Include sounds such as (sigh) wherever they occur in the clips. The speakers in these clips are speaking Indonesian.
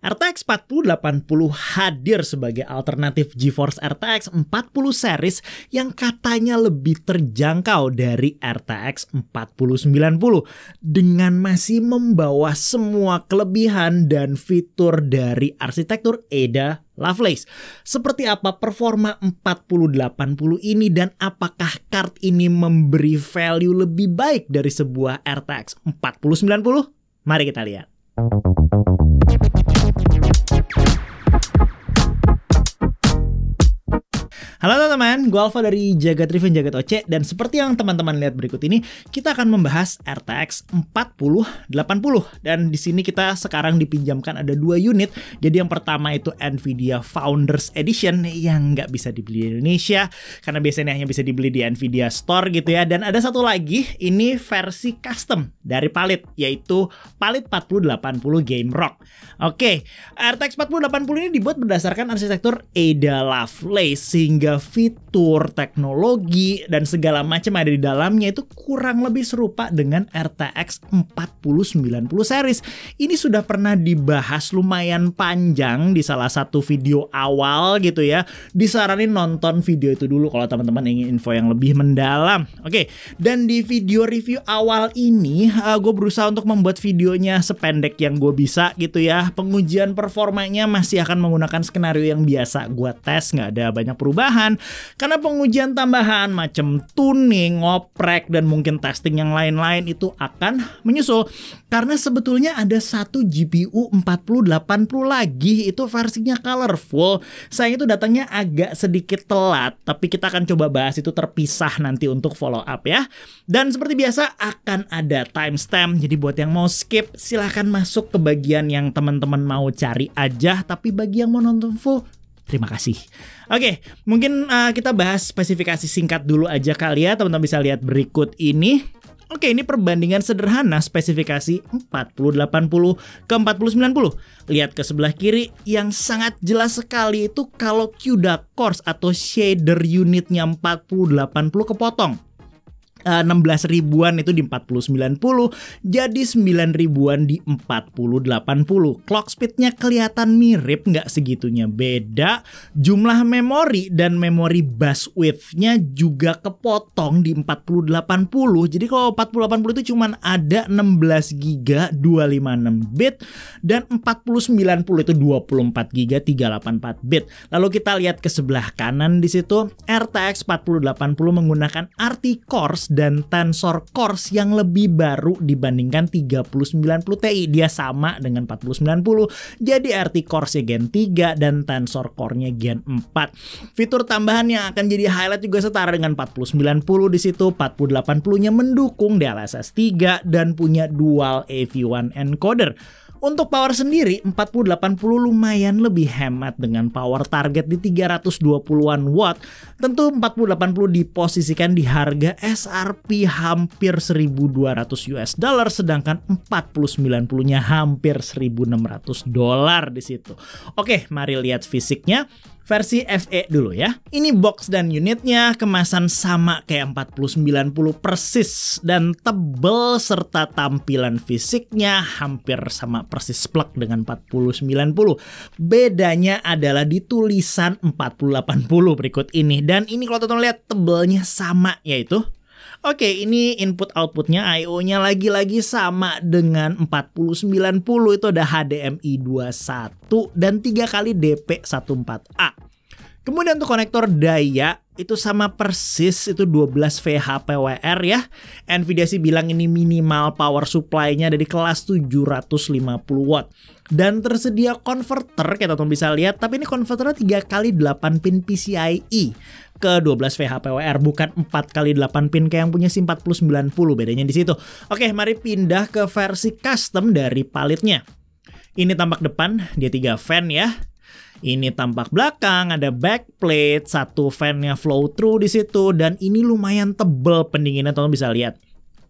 RTX 4080 hadir sebagai alternatif GeForce RTX 40 series yang katanya lebih terjangkau dari RTX 4090 dengan masih membawa semua kelebihan dan fitur dari arsitektur Ada Lovelace. Seperti apa performa 4080 ini dan apakah kart ini memberi value lebih baik dari sebuah RTX 4090? Mari kita lihat. Halo teman-teman, gue Alfa dari Jagat Review Jagat Oce dan seperti yang teman-teman lihat berikut ini, kita akan membahas RTX 4080 dan di sini kita sekarang dipinjamkan ada dua unit. Jadi yang pertama itu Nvidia Founders Edition yang nggak bisa dibeli di Indonesia karena biasanya hanya bisa dibeli di Nvidia Store gitu ya. Dan ada satu lagi, ini versi custom dari Palit yaitu Palit 4080 Game Rock. Oke, RTX 4080 ini dibuat berdasarkan arsitektur Ada Lovelace sehingga fitur, teknologi, dan segala macam ada di dalamnya itu kurang lebih serupa dengan RTX 4090 series. Ini sudah pernah dibahas lumayan panjang di salah satu video awal gitu ya. Disaranin nonton video itu dulu kalau teman-teman ingin info yang lebih mendalam. Oke, dan di video review awal ini uh, eh, gue berusaha untuk membuat videonya sependek yang gue bisa gitu ya. Pengujian performanya masih akan menggunakan skenario yang biasa gue tes, nggak ada banyak perubahan tambahan. Karena pengujian tambahan macam tuning, ngoprek, dan mungkin testing yang lain-lain itu akan menyusul. Karena sebetulnya ada satu GPU 4080 lagi itu versinya colorful. Saya itu datangnya agak sedikit telat, tapi kita akan coba bahas itu terpisah nanti untuk follow up ya. Dan seperti biasa akan ada timestamp, jadi buat yang mau skip silahkan masuk ke bagian yang teman-teman mau cari aja, tapi bagi yang mau nonton full Terima kasih. Oke, mungkin uh, kita bahas spesifikasi singkat dulu aja kali ya. Teman-teman bisa lihat berikut ini. Oke, ini perbandingan sederhana spesifikasi 4080 ke 4090. Lihat ke sebelah kiri yang sangat jelas sekali itu kalau CUDA cores atau shader unitnya 4080 kepotong. 16 eh, ribuan itu di puluh jadi 9 ribuan di puluh clock speednya kelihatan mirip nggak segitunya beda jumlah memori dan memori bus widthnya juga kepotong di puluh jadi kalau puluh itu cuma ada 16 giga 256 bit dan puluh itu 24 giga 384 bit lalu kita lihat ke sebelah kanan di situ RTX 4080 menggunakan RT cores dan Tensor Cores yang lebih baru dibandingkan 3090 Ti. Dia sama dengan 4090. Jadi RT cores nya Gen 3 dan Tensor Core-nya Gen 4. Fitur tambahan yang akan jadi highlight juga setara dengan 4090 di situ. 4080-nya mendukung DLSS 3 dan punya dual AV1 encoder. Untuk power sendiri 4080 lumayan lebih hemat dengan power target di 320-an watt. Tentu 4080 diposisikan di harga SRP hampir 1200 US dollar sedangkan 4090-nya hampir 1600 dolar di situ. Oke, mari lihat fisiknya versi FE dulu ya. Ini box dan unitnya kemasan sama kayak 4090 persis dan tebel serta tampilan fisiknya hampir sama persis plek dengan 4090. Bedanya adalah di tulisan 4080 berikut ini dan ini kalau teman-teman lihat tebelnya sama yaitu Oke, ini input outputnya I/O-nya lagi-lagi sama dengan 4090 itu ada HDMI 21 dan 3 kali DP14A. Kemudian untuk konektor daya itu sama persis itu 12 VH PWR ya. Nvidia sih bilang ini minimal power supply-nya dari kelas 750 watt. Dan tersedia converter kita tuh bisa lihat, tapi ini converternya 3 kali 8 pin PCIe ke 12 VHPWR bukan 4 kali 8 pin kayak yang punya si 4090 bedanya di situ. Oke, mari pindah ke versi custom dari palitnya. Ini tampak depan, dia tiga fan ya. Ini tampak belakang, ada backplate, satu fan fannya flow through di situ dan ini lumayan tebel pendinginnya teman bisa lihat.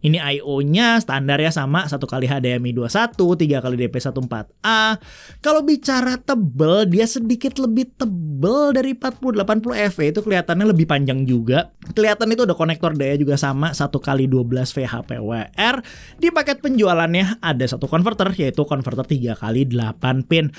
Ini I/O-nya standarnya sama satu kali HDMI 21, tiga kali DP14A. Kalau bicara tebel, dia sedikit lebih tebel dari 40 80 FE itu kelihatannya lebih panjang juga. Kelihatan itu ada konektor daya juga sama satu kali 12 VHPWR. Di paket penjualannya ada satu konverter yaitu konverter 3 kali 8 pin.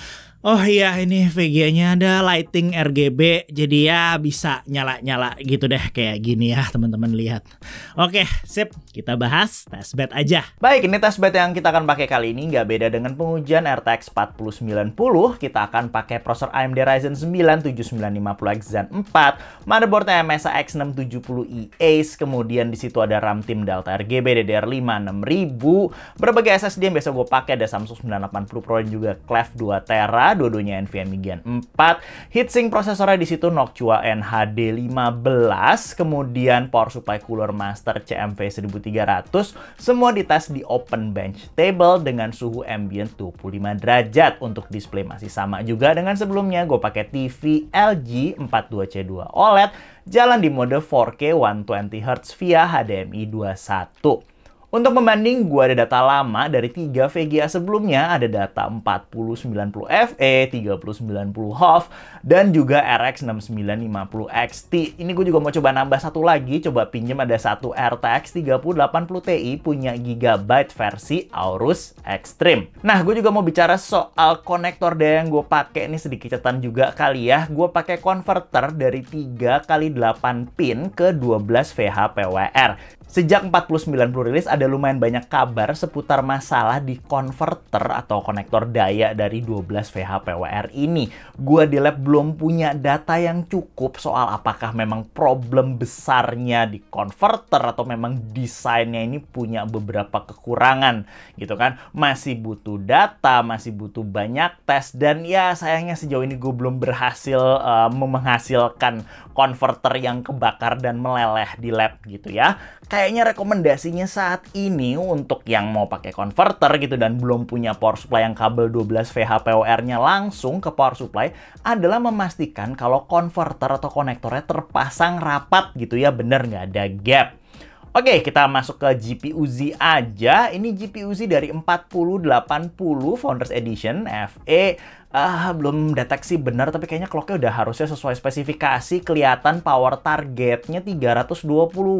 Oh iya ini VGA-nya ada lighting RGB jadi ya bisa nyala-nyala gitu deh kayak gini ya teman-teman lihat. Oke, sip. Kita bahas testbed aja. Baik, ini testbed yang kita akan pakai kali ini nggak beda dengan pengujian RTX 4090. Kita akan pakai prosesor AMD Ryzen 9 7950X Zen 4, motherboardnya MSI x 670 e Ace kemudian di situ ada RAM tim Delta RGB DDR5 6000, berbagai SSD yang biasa gue pakai ada Samsung 980 Pro dan juga Clef 2 Tera dua-duanya NVMe Gen 4, heatsink prosesornya di situ Noctua NHD 15, kemudian power supply cooler master CMV 1300, semua dites di open bench table dengan suhu ambient 25 derajat. Untuk display masih sama juga dengan sebelumnya, gue pakai TV LG 42C2 OLED, jalan di mode 4K 120Hz via HDMI 21. Untuk membanding, gue ada data lama dari 3 VGA sebelumnya, ada data 4090 FE, 3090 HOF, dan juga RX 6950 XT. Ini gue juga mau coba nambah satu lagi, coba pinjam ada satu RTX 3080 Ti punya Gigabyte versi Aorus Extreme. Nah, gue juga mau bicara soal konektor deh yang gue pakai ini sedikit catatan juga kali ya. Gue pakai converter dari 3 kali 8 pin ke 12 VHPWR. Sejak 4090 rilis ada lumayan banyak kabar seputar masalah di konverter atau konektor daya dari 12 VHPWR ini. Gua di lab belum punya data yang cukup soal apakah memang problem besarnya di konverter atau memang desainnya ini punya beberapa kekurangan gitu kan. Masih butuh data, masih butuh banyak tes dan ya sayangnya sejauh ini gue belum berhasil uh, menghasilkan konverter yang kebakar dan meleleh di lab gitu ya. Kayak kayaknya rekomendasinya saat ini untuk yang mau pakai converter gitu dan belum punya power supply yang kabel 12 VHPOR-nya langsung ke power supply adalah memastikan kalau converter atau konektornya terpasang rapat gitu ya, bener nggak ada gap. Oke, kita masuk ke GPU-Z aja. Ini GPU-Z dari 4080 Founders Edition FE. uh, ah, belum deteksi benar tapi kayaknya clocknya udah harusnya sesuai spesifikasi. Kelihatan power targetnya 320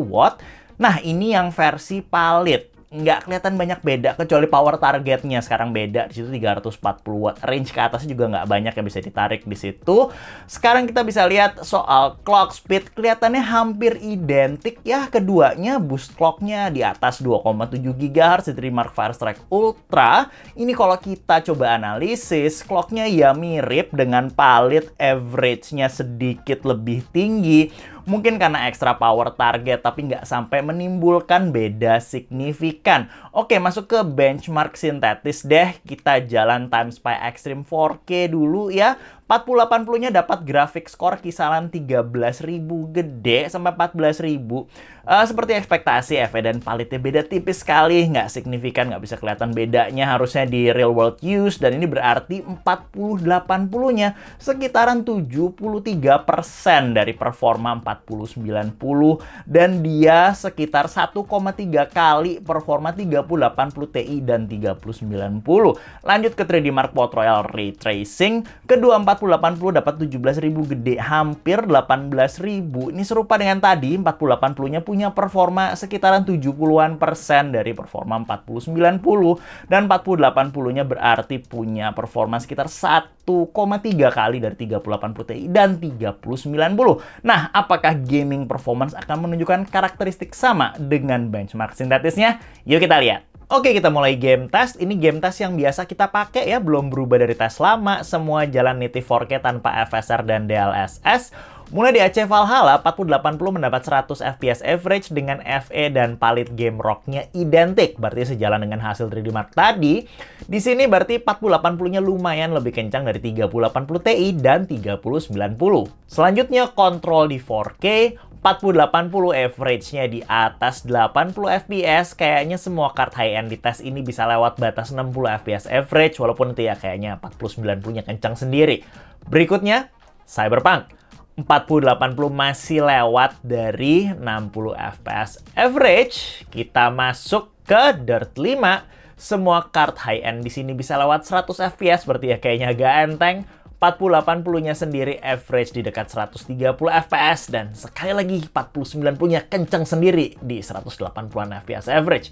watt Nah, ini yang versi palit nggak kelihatan banyak beda kecuali power targetnya sekarang beda di situ 340 watt range ke atasnya juga nggak banyak yang bisa ditarik di situ sekarang kita bisa lihat soal clock speed kelihatannya hampir identik ya keduanya boost clocknya di atas 2,7 GHz di Mark Firestrike Ultra ini kalau kita coba analisis clocknya ya mirip dengan palit average-nya sedikit lebih tinggi Mungkin karena extra power target tapi nggak sampai menimbulkan beda signifikan. Oke, masuk ke benchmark sintetis deh. Kita jalan Time Spy Extreme 4K dulu ya. 4080-nya dapat grafik skor kisaran 13.000 gede sampai 14.000. Uh, eh, seperti ekspektasi, FE dan palitnya beda tipis sekali, nggak signifikan, nggak bisa kelihatan bedanya harusnya di real world use dan ini berarti 4080-nya sekitaran 73% dari performa 4090 dan dia sekitar 1,3 kali performa 3080 Ti dan 3090. Lanjut ke 3D Mark Pro Royal Ray Tracing, kedua 4080 dapat 17.000 gede, hampir 18.000. Ini serupa dengan tadi, 4080-nya punya performa sekitaran 70-an persen dari performa 4090 dan 4080-nya berarti punya performa sekitar 1,3 kali dari 3080 Ti dan 3090. Nah, apakah gaming performance akan menunjukkan karakteristik sama dengan benchmark sintetisnya? Yuk kita lihat. Oke, kita mulai game test. Ini game test yang biasa kita pakai ya, belum berubah dari tes lama. Semua jalan native 4K tanpa FSR dan DLSS. Mulai di AC Valhalla, 4080 mendapat 100 FPS average dengan FE dan palit game rocknya identik. Berarti sejalan dengan hasil 3D Mark tadi. Di sini berarti 4080-nya lumayan lebih kencang dari 3080 Ti dan 3090. Selanjutnya, kontrol di 4K, 4080 average-nya di atas 80 fps, kayaknya semua card high-end di tes ini bisa lewat batas 60 fps average, walaupun itu ya kayaknya 4090 punya kencang sendiri. Berikutnya, Cyberpunk. 4080 masih lewat dari 60 fps average. Kita masuk ke Dirt 5. Semua card high-end di sini bisa lewat 100 fps, berarti ya kayaknya agak enteng. 4080-nya sendiri average di dekat 130 fps dan sekali lagi 4090-nya kencang sendiri di 180-an fps average.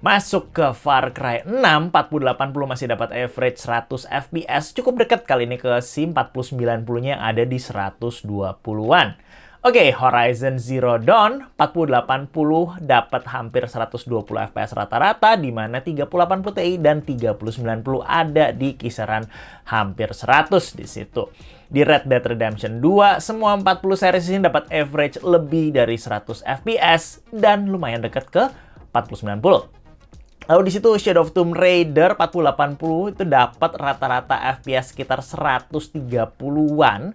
Masuk ke Far Cry 6, 4080 masih dapat average 100 fps, cukup dekat kali ini ke si 4090-nya ada di 120-an. Oke, okay, Horizon Zero Dawn 4080 dapat hampir 120 fps rata-rata, di mana 3080 Ti dan 3090 ada di kisaran hampir 100 di situ. Di Red Dead Redemption 2, semua 40 series ini dapat average lebih dari 100 fps dan lumayan dekat ke 4090. Lalu di situ Shadow of Tomb Raider 4080 itu dapat rata-rata FPS sekitar 130-an. 4090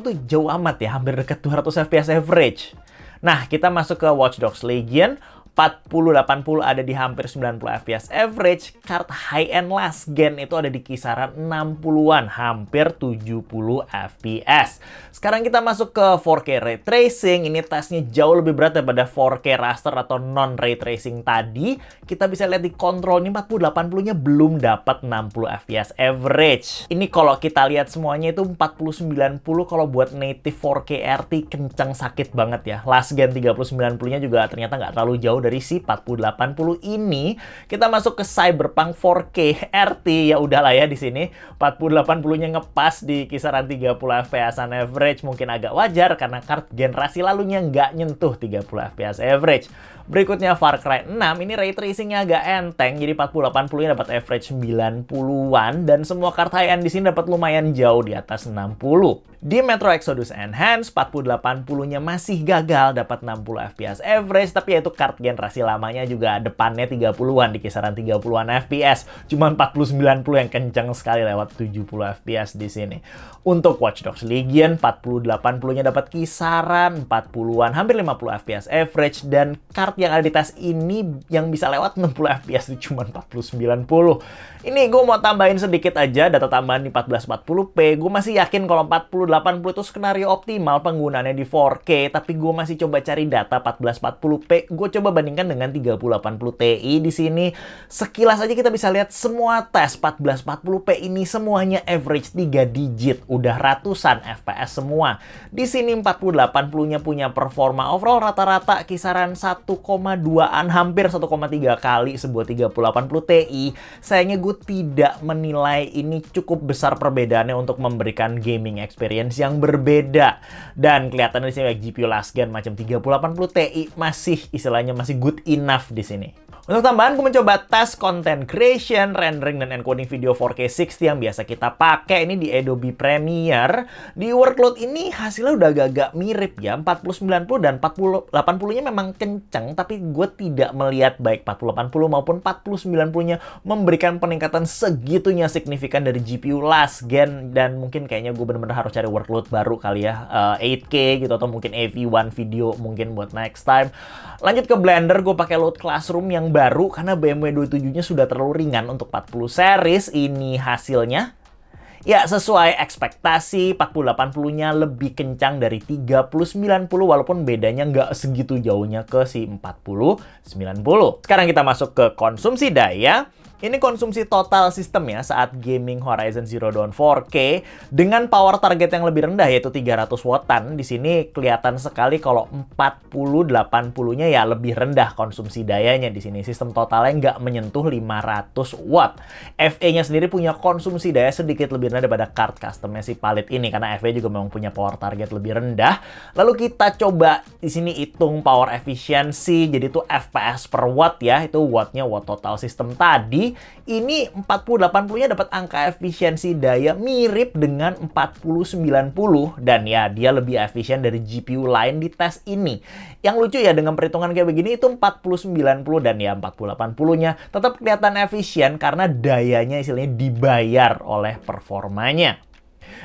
tuh jauh amat ya, hampir dekat 200 FPS average. Nah, kita masuk ke Watch Dogs Legion. 4080 ada di hampir 90 fps average, card high-end last gen itu ada di kisaran 60-an, hampir 70 fps. Sekarang kita masuk ke 4K Ray Tracing, ini tesnya jauh lebih berat daripada 4K raster atau non-ray tracing tadi. Kita bisa lihat di kontrol ini 4080-nya belum dapat 60 fps average. Ini kalau kita lihat semuanya itu 4090 kalau buat native 4K RT kencang sakit banget ya. Last gen 3090-nya juga ternyata nggak terlalu jauh dari si 4080 ini kita masuk ke Cyberpunk 4K RT ya udahlah ya di sini 4080-nya ngepas di kisaran 30 fps on average mungkin agak wajar karena kart generasi lalunya nggak nyentuh 30 fps average. Berikutnya Far Cry 6 ini ray tracingnya agak enteng jadi 4080 nya dapat average 90-an dan semua kart high end di sini dapat lumayan jauh di atas 60. Di Metro Exodus Enhanced 4080-nya masih gagal dapat 60 fps average tapi yaitu kart generasi generasi lamanya juga depannya 30-an di kisaran 30-an FPS. Cuman 40 yang kenceng sekali lewat 70 FPS di sini. Untuk Watch Dogs Legion 40 nya dapat kisaran 40-an hampir 50 FPS average dan card yang ada di tes ini yang bisa lewat 60 FPS itu cuma 40 Ini gue mau tambahin sedikit aja data tambahan di 1440p. Gue masih yakin kalau 40 itu skenario optimal penggunaannya di 4K tapi gue masih coba cari data 1440p. Gue coba dibandingkan dengan 3080 Ti di sini. Sekilas aja kita bisa lihat semua tes 1440p ini semuanya average 3 digit, udah ratusan FPS semua. Di sini 4080-nya punya performa overall rata-rata kisaran 1,2-an hampir 1,3 kali sebuah 3080 Ti. Sayangnya gue tidak menilai ini cukup besar perbedaannya untuk memberikan gaming experience yang berbeda. Dan kelihatan di sini GPU last gen macam 3080 Ti masih istilahnya masih masih good enough di sini. Untuk tambahan, aku mencoba tes content creation, rendering, dan encoding video 4K 60 yang biasa kita pakai ini di Adobe Premiere. Di workload ini hasilnya udah agak-agak mirip ya, 40 dan 40 nya memang kenceng, tapi gue tidak melihat baik 40 maupun 40 nya memberikan peningkatan segitunya signifikan dari GPU last gen, dan mungkin kayaknya gue bener-bener harus cari workload baru kali ya, uh, eh, 8K gitu, atau mungkin AV1 video mungkin buat next time. Lanjut ke Blender, gue pakai load classroom yang baru karena BMW 27-nya sudah terlalu ringan untuk 40 series. Ini hasilnya ya sesuai ekspektasi 4080-nya lebih kencang dari 3090 walaupun bedanya nggak segitu jauhnya ke si 4090. Sekarang kita masuk ke konsumsi daya. Ini konsumsi total sistem ya saat gaming Horizon Zero Dawn 4K dengan power target yang lebih rendah yaitu 300 wattan. Di sini kelihatan sekali kalau 40 80-nya ya lebih rendah konsumsi dayanya di sini. Sistem totalnya nggak menyentuh 500 watt. FE-nya sendiri punya konsumsi daya sedikit lebih rendah daripada card customnya si Palit ini karena FE juga memang punya power target lebih rendah. Lalu kita coba di sini hitung power efficiency jadi itu FPS per watt ya. Itu wattnya watt total sistem tadi empat ini 4080-nya dapat angka efisiensi daya mirip dengan 4090 dan ya dia lebih efisien dari GPU lain di tes ini. Yang lucu ya dengan perhitungan kayak begini itu 4090 dan ya 4080-nya tetap kelihatan efisien karena dayanya istilahnya dibayar oleh performanya.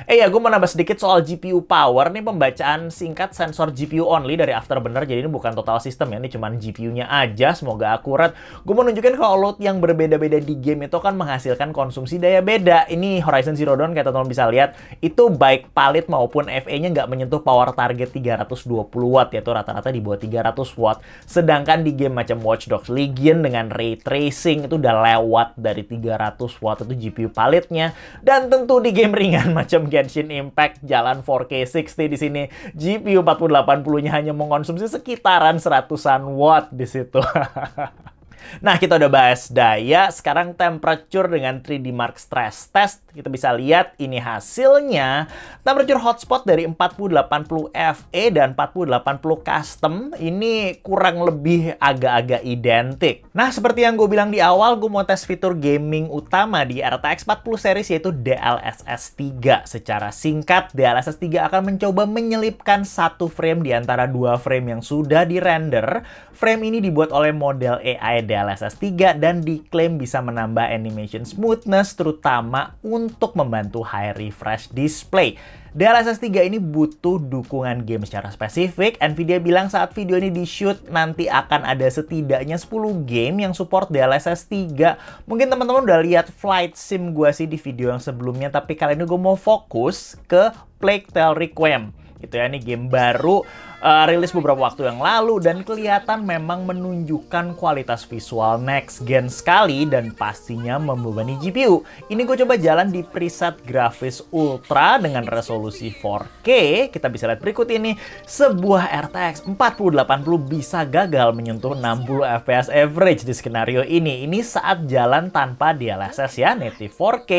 Eh ya, gue mau nambah sedikit soal GPU power nih pembacaan singkat sensor GPU only dari Afterburner. Jadi ini bukan total sistem ya, ini cuman GPU-nya aja. Semoga akurat. Gue mau nunjukin kalau load yang berbeda-beda di game itu kan menghasilkan konsumsi daya beda. Ini Horizon Zero Dawn kayak teman-teman bisa lihat itu baik palit maupun FE-nya nggak menyentuh power target 320 watt yaitu rata-rata di bawah 300 watt. Sedangkan di game macam Watch Dogs Legion dengan ray tracing itu udah lewat dari 300 watt itu GPU palitnya dan tentu di game ringan (laughs) macam macam Genshin Impact jalan 4K 60 di sini. GPU 4080-nya hanya mengonsumsi sekitaran seratusan watt di situ. (laughs) Nah, kita udah bahas daya, sekarang temperature dengan 3D Mark Stress Test. Kita bisa lihat ini hasilnya. Temperature hotspot dari 4080 FE dan 4080 Custom ini kurang lebih agak-agak identik. Nah, seperti yang gue bilang di awal, gue mau tes fitur gaming utama di RTX 40 series yaitu DLSS 3. Secara singkat, DLSS 3 akan mencoba menyelipkan satu frame di antara dua frame yang sudah di render. Frame ini dibuat oleh model AI DLSS 3 dan diklaim bisa menambah animation smoothness terutama untuk membantu high refresh display. DLSS 3 ini butuh dukungan game secara spesifik. Nvidia bilang saat video ini di-shoot nanti akan ada setidaknya 10 game yang support DLSS 3. Mungkin teman-teman udah lihat flight sim gua sih di video yang sebelumnya, tapi kali ini gua mau fokus ke Plague Tale Requiem. Itu ya, ini game baru uh, rilis beberapa waktu yang lalu dan kelihatan memang menunjukkan kualitas visual next gen sekali dan pastinya membebani GPU. Ini gue coba jalan di preset grafis ultra dengan resolusi 4K. Kita bisa lihat berikut ini, sebuah RTX 4080 bisa gagal menyentuh 60 fps average di skenario ini. Ini saat jalan tanpa DLSS ya, native 4K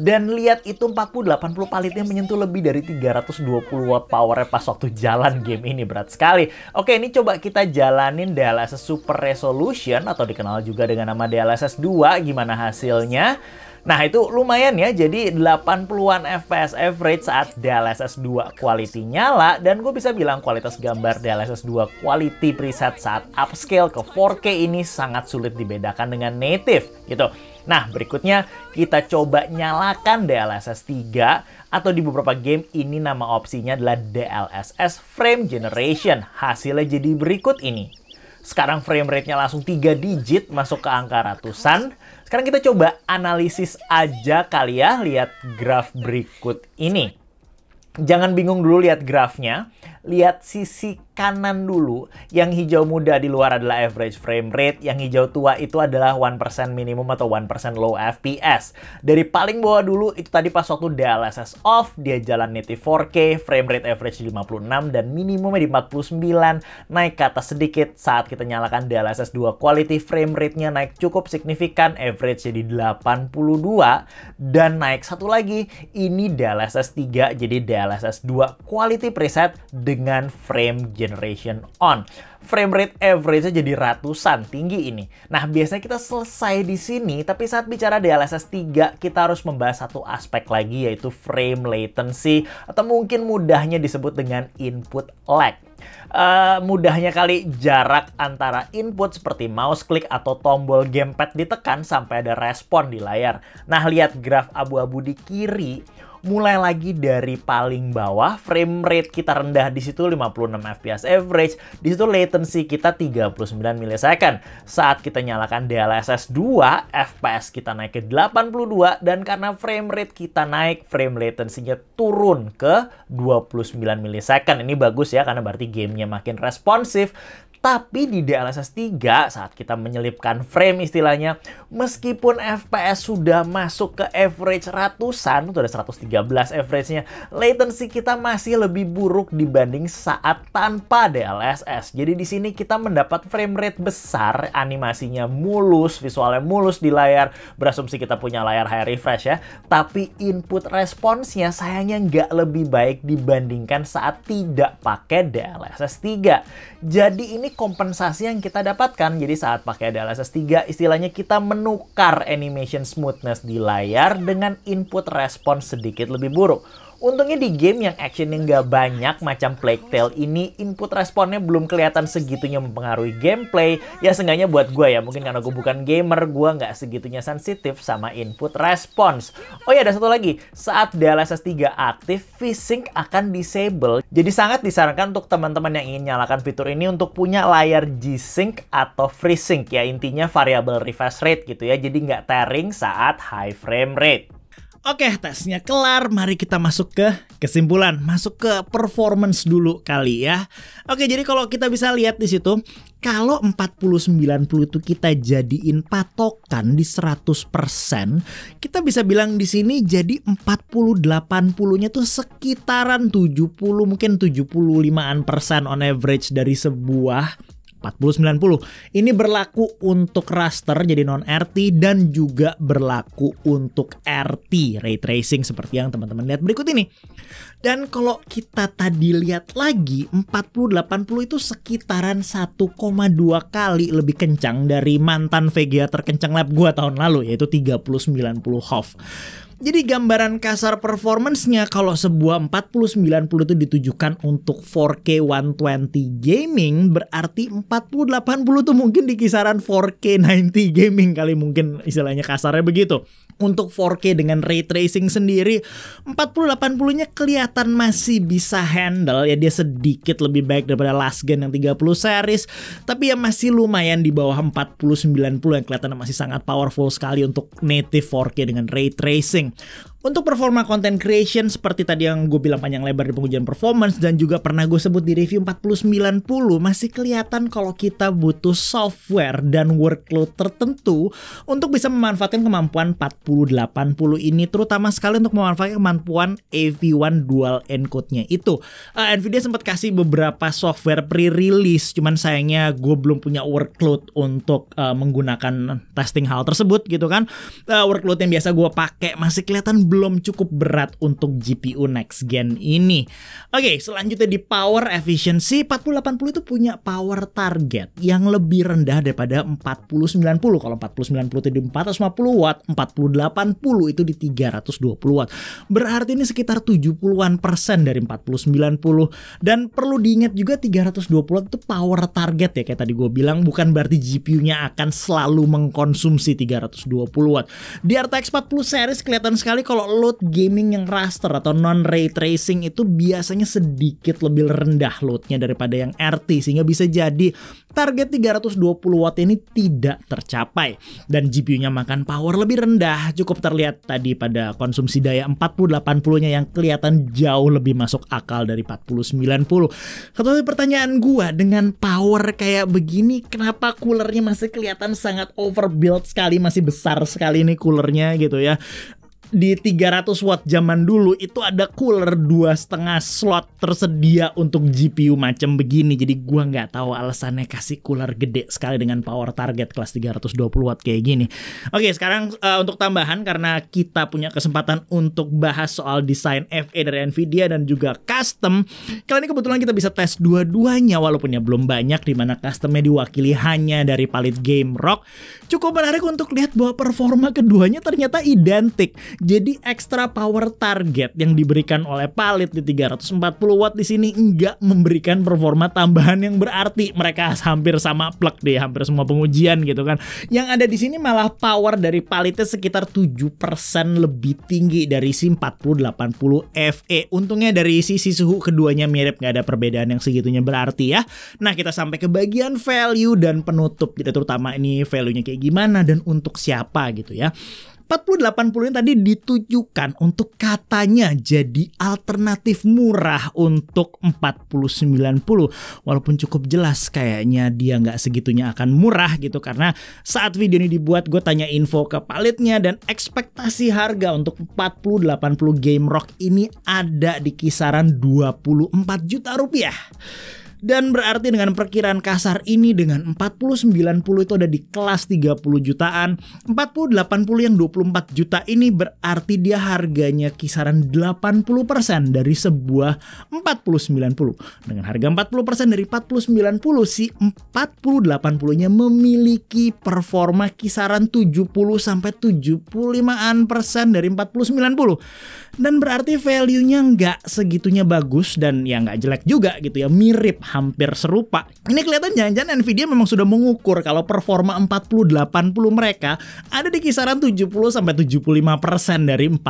dan lihat itu 4080 palitnya menyentuh lebih dari 320 watt power pas waktu jalan game ini ini berat sekali. Oke, ini coba kita jalanin DLSS Super Resolution atau dikenal juga dengan nama DLSS 2. Gimana hasilnya? Nah itu lumayan ya, jadi 80-an fps average saat DLSS 2 quality nyala dan gue bisa bilang kualitas gambar DLSS 2 quality preset saat upscale ke 4K ini sangat sulit dibedakan dengan native gitu. Nah, berikutnya kita coba nyalakan DLSS 3 atau di beberapa game ini nama opsinya adalah DLSS Frame Generation. Hasilnya jadi berikut ini. Sekarang frame rate-nya langsung 3 digit masuk ke angka ratusan. Sekarang kita coba analisis aja kali ya lihat graf berikut ini. Jangan bingung dulu lihat grafnya, lihat sisi kanan dulu, yang hijau muda di luar adalah average frame rate, yang hijau tua itu adalah 1% minimum atau 1% low FPS. Dari paling bawah dulu, itu tadi pas waktu DLSS off, dia jalan native 4K, frame rate average 56, dan minimumnya di 49, naik ke atas sedikit saat kita nyalakan DLSS 2 quality, frame rate-nya naik cukup signifikan, average jadi 82, dan naik satu lagi, ini DLSS 3 jadi DLSS 2 quality preset dengan frame generation on. Frame rate average jadi ratusan tinggi ini. Nah, biasanya kita selesai di sini, tapi saat bicara DLSS 3, kita harus membahas satu aspek lagi, yaitu frame latency, atau mungkin mudahnya disebut dengan input lag. Uh, mudahnya kali jarak antara input seperti mouse klik atau tombol gamepad ditekan sampai ada respon di layar. Nah, lihat graf abu-abu di kiri mulai lagi dari paling bawah, frame rate kita rendah di situ 56 fps average, di situ latency kita 39 ms Saat kita nyalakan DLSS 2, fps kita naik ke 82 dan karena frame rate kita naik, frame latency-nya turun ke 29 ms Ini bagus ya karena berarti gamenya makin responsif, tapi di DLSS 3 saat kita menyelipkan frame istilahnya, meskipun FPS sudah masuk ke average ratusan, itu ada 113 average-nya, latency kita masih lebih buruk dibanding saat tanpa DLSS. Jadi di sini kita mendapat frame rate besar, animasinya mulus, visualnya mulus di layar, berasumsi kita punya layar high refresh ya, tapi input responsnya sayangnya nggak lebih baik dibandingkan saat tidak pakai DLSS 3. Jadi ini kompensasi yang kita dapatkan. Jadi saat pakai DLSS 3, istilahnya kita menukar animation smoothness di layar dengan input respon sedikit lebih buruk. Untungnya di game yang action actionnya nggak banyak macam Plague Tale ini input responnya belum kelihatan segitunya mempengaruhi gameplay. Ya seenggaknya buat gue ya, mungkin karena gue bukan gamer, gue nggak segitunya sensitif sama input response. Oh ya ada satu lagi, saat DLSS 3 aktif, VSync akan disable. Jadi sangat disarankan untuk teman-teman yang ingin nyalakan fitur ini untuk punya layar G-Sync atau FreeSync ya, intinya variable refresh rate gitu ya, jadi nggak tearing saat high frame rate. Oke, tesnya kelar. Mari kita masuk ke kesimpulan, masuk ke performance dulu kali ya. Oke, jadi kalau kita bisa lihat di situ, kalau 40-90 itu kita jadiin patokan di 100%, kita bisa bilang di sini jadi 40-80-nya tuh sekitaran 70 mungkin 75-an persen on average dari sebuah 4090. Ini berlaku untuk raster jadi non RT dan juga berlaku untuk RT ray tracing seperti yang teman-teman lihat berikut ini. Dan kalau kita tadi lihat lagi 4080 itu sekitaran 1,2 kali lebih kencang dari mantan VGA terkencang lab gua tahun lalu yaitu 3090 HOF. Jadi gambaran kasar performance-nya kalau sebuah 4090 itu ditujukan untuk 4K 120 gaming berarti 4080 itu mungkin di kisaran 4K 90 gaming kali mungkin istilahnya kasarnya begitu untuk 4K dengan ray tracing sendiri 4080-nya kelihatan masih bisa handle ya dia sedikit lebih baik daripada last gen yang 30 series tapi ya masih lumayan di bawah 40 yang kelihatan masih sangat powerful sekali untuk native 4K dengan ray tracing. Untuk performa content creation seperti tadi yang gue bilang panjang lebar di pengujian performance dan juga pernah gue sebut di review 4090 masih kelihatan kalau kita butuh software dan workload tertentu untuk bisa memanfaatkan kemampuan 4080 ini terutama sekali untuk memanfaatkan kemampuan AV1 dual encode-nya itu. Uh, Nvidia sempat kasih beberapa software pre-release cuman sayangnya gue belum punya workload untuk uh, menggunakan testing hal tersebut gitu kan. Uh, workload yang biasa gue pakai masih kelihatan belum cukup berat untuk GPU next gen ini. Oke, okay, selanjutnya di power efficiency 4080 itu punya power target yang lebih rendah daripada 4090. Kalau 4090 itu di 450 watt, 4080 itu di 320 watt. Berarti ini sekitar 70-an persen dari 4090 dan perlu diingat juga 320 watt itu power target ya kayak tadi gue bilang bukan berarti GPU-nya akan selalu mengkonsumsi 320 watt. Di RTX 40 series kelihatan sekali kalau kalau load gaming yang raster atau non ray tracing itu biasanya sedikit lebih rendah loadnya daripada yang RT sehingga bisa jadi target 320 watt ini tidak tercapai dan GPU-nya makan power lebih rendah cukup terlihat tadi pada konsumsi daya 4080-nya yang kelihatan jauh lebih masuk akal dari 4090. Tetapi pertanyaan gua dengan power kayak begini kenapa coolernya masih kelihatan sangat overbuilt sekali masih besar sekali ini coolernya gitu ya di 300 watt zaman dulu itu ada cooler dua setengah slot tersedia untuk GPU macam begini jadi gua nggak tahu alasannya kasih cooler gede sekali dengan power target kelas 320 watt kayak gini oke sekarang uh, untuk tambahan karena kita punya kesempatan untuk bahas soal desain FE dari Nvidia dan juga custom kali ini kebetulan kita bisa tes dua-duanya walaupun ya belum banyak di mana customnya diwakili hanya dari Palit Game Rock cukup menarik untuk lihat bahwa performa keduanya ternyata identik jadi extra power target yang diberikan oleh Palit di 340 watt di sini nggak memberikan performa tambahan yang berarti. Mereka hampir sama plug deh, hampir semua pengujian gitu kan. Yang ada di sini malah power dari Palitnya sekitar 7% lebih tinggi dari si 4080 FE. Untungnya dari sisi suhu keduanya mirip, nggak ada perbedaan yang segitunya berarti ya. Nah kita sampai ke bagian value dan penutup, Kita terutama ini value-nya kayak gimana dan untuk siapa gitu ya. 4080 ini tadi ditujukan untuk katanya jadi alternatif murah untuk 4090 walaupun cukup jelas kayaknya dia nggak segitunya akan murah gitu karena saat video ini dibuat gue tanya info ke palitnya dan ekspektasi harga untuk 4080 Game Rock ini ada di kisaran 24 juta rupiah dan berarti dengan perkiraan kasar ini dengan 40-90 itu ada di kelas 30 jutaan 40-80 yang 24 juta ini berarti dia harganya kisaran 80% dari sebuah 40-90 Dengan harga 40% dari 40-90 si 40-80 nya memiliki performa kisaran 70-75an persen dari 40-90 Dan berarti value-nya nggak segitunya bagus dan ya nggak jelek juga gitu ya mirip hampir serupa. Ini kelihatan jangan-jangan Nvidia memang sudah mengukur kalau performa 4080 mereka ada di kisaran 70 sampai 75% dari 4090.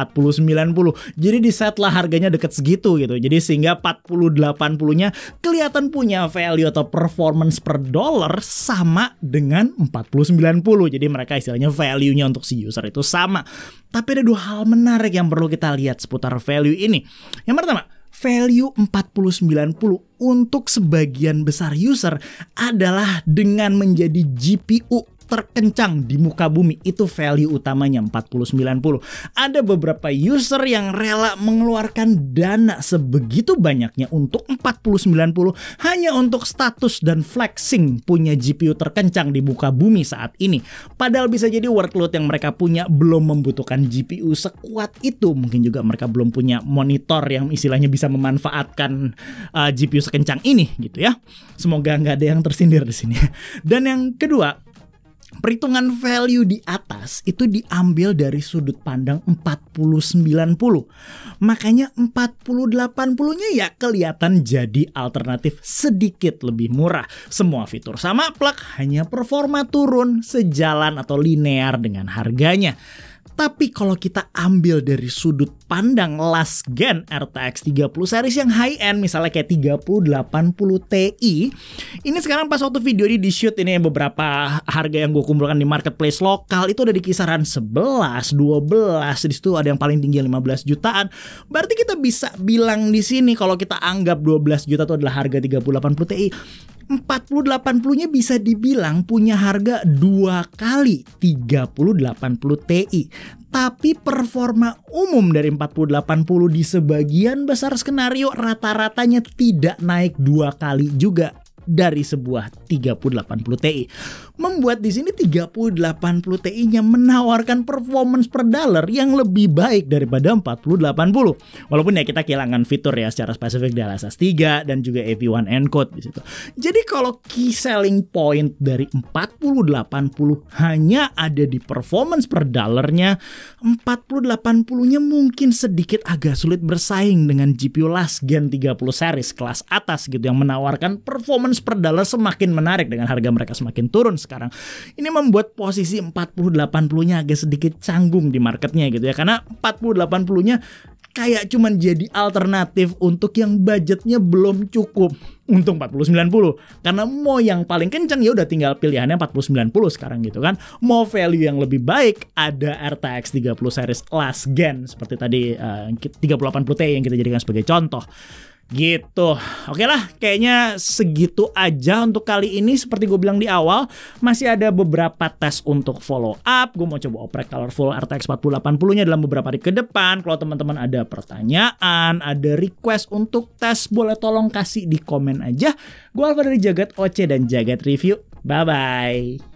Jadi di set lah harganya deket segitu gitu. Jadi sehingga 4080-nya kelihatan punya value atau performance per dollar sama dengan 4090. Jadi mereka istilahnya value-nya untuk si user itu sama. Tapi ada dua hal menarik yang perlu kita lihat seputar value ini. Yang pertama, value 4090 untuk sebagian besar user adalah dengan menjadi GPU terkencang di muka bumi itu value utamanya 4090. Ada beberapa user yang rela mengeluarkan dana sebegitu banyaknya untuk 4090 hanya untuk status dan flexing punya GPU terkencang di muka bumi saat ini. Padahal bisa jadi workload yang mereka punya belum membutuhkan GPU sekuat itu. Mungkin juga mereka belum punya monitor yang istilahnya bisa memanfaatkan uh, GPU sekencang ini gitu ya. Semoga nggak ada yang tersindir di sini. Dan yang kedua, Perhitungan value di atas itu diambil dari sudut pandang 40-90. Makanya 40-80-nya ya kelihatan jadi alternatif sedikit lebih murah. Semua fitur sama plak, hanya performa turun sejalan atau linear dengan harganya. Tapi kalau kita ambil dari sudut pandang last gen RTX 30 series yang high end misalnya kayak 3080 Ti, ini sekarang pas waktu video ini di shoot ini beberapa harga yang gue kumpulkan di marketplace lokal itu ada di kisaran 11, 12, di situ ada yang paling tinggi 15 jutaan. Berarti kita bisa bilang di sini kalau kita anggap 12 juta itu adalah harga 3080 Ti, 4080-nya bisa dibilang punya harga dua kali 3080 Ti. Tapi performa umum dari 4080 di sebagian besar skenario rata-ratanya tidak naik dua kali juga dari sebuah 3080 Ti membuat di sini 3080 Ti-nya menawarkan performance per dollar yang lebih baik daripada 4080. Walaupun ya kita kehilangan fitur ya secara spesifik dari LSS 3 dan juga AV1 encode di situ. Jadi kalau key selling point dari 4080 hanya ada di performance per dollarnya, 4080-nya mungkin sedikit agak sulit bersaing dengan GPU last gen 30 series kelas atas gitu yang menawarkan performance per dollar semakin menarik dengan harga mereka semakin turun sekarang. Ini membuat posisi 40-80-nya agak sedikit canggung di marketnya gitu ya. Karena 40-80-nya kayak cuman jadi alternatif untuk yang budgetnya belum cukup. Untung 40-90. Karena mau yang paling kenceng ya udah tinggal pilihannya 40-90 sekarang gitu kan. Mau value yang lebih baik ada RTX 30 series last gen seperti tadi uh, 3080 Ti yang kita jadikan sebagai contoh. Gitu. Oke lah, kayaknya segitu aja untuk kali ini. Seperti gue bilang di awal, masih ada beberapa tes untuk follow up. Gue mau coba oprek colorful RTX 4080-nya dalam beberapa hari ke depan. Kalau teman-teman ada pertanyaan, ada request untuk tes, boleh tolong kasih di komen aja. Gue Alfa dari Jagat OC dan Jagat Review. Bye-bye.